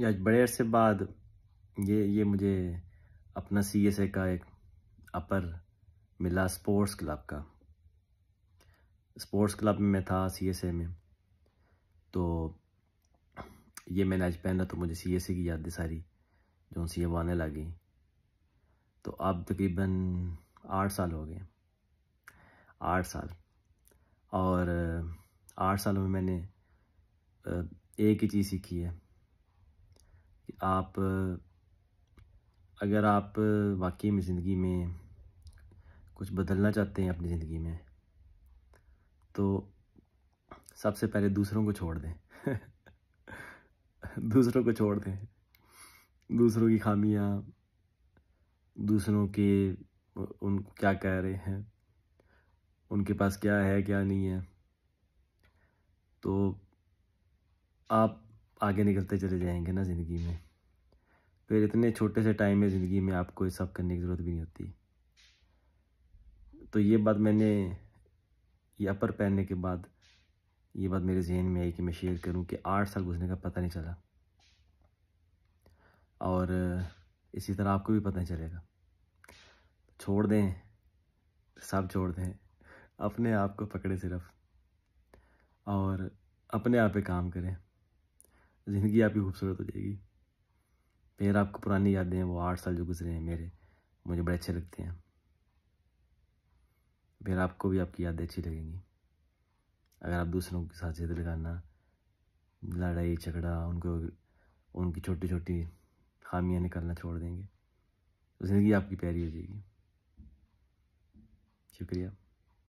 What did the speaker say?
ये आज बड़े अरसे बाद ये ये मुझे अपना सी एस ए का एक अपर मिला स्पोर्ट्स क्लब का स्पोर्ट्स क्लब में मैं था सी एस ए में तो ये मैंने आज पहना तो मुझे सी एस ए की दी सारी जो सी एम आने लगी तो अब तकरीबन आठ साल हो गए आठ साल और आठ सालों में मैंने एक ही चीज़ सीखी है कि आप अगर आप वाकई में ज़िंदगी में कुछ बदलना चाहते हैं अपनी ज़िंदगी में तो सबसे पहले दूसरों को छोड़ दें दूसरों को छोड़ दें दूसरों की खामियां दूसरों के उन क्या कह रहे हैं उनके पास क्या है क्या नहीं है तो आप आगे निकलते चले जाएंगे ना ज़िंदगी में फिर इतने छोटे से टाइम में ज़िंदगी में आपको ये सब करने की ज़रूरत भी नहीं होती तो ये बात मैंने ये अपर पहनने के बाद ये बात मेरे जहन में आई कि मैं शेयर करूं कि आठ साल गुजरने का पता नहीं चला और इसी तरह आपको भी पता नहीं चलेगा छोड़ दें सब छोड़ दें अपने आप को पकड़े सिर्फ और अपने आप पे काम करें ज़िंदगी आपकी खूबसूरत हो जाएगी फिर आपको पुरानी यादें हैं वो आठ साल जो गुजरे हैं मेरे मुझे बड़े अच्छे लगते हैं फिर आपको भी आपकी यादें अच्छी लगेंगी अगर आप दूसरों के साथ जिद लगाना लड़ाई झगड़ा उनको उनकी छोटी छोटी खामियां निकालना छोड़ देंगे तो ज़िंदगी आपकी प्यारी हो जाएगी शुक्रिया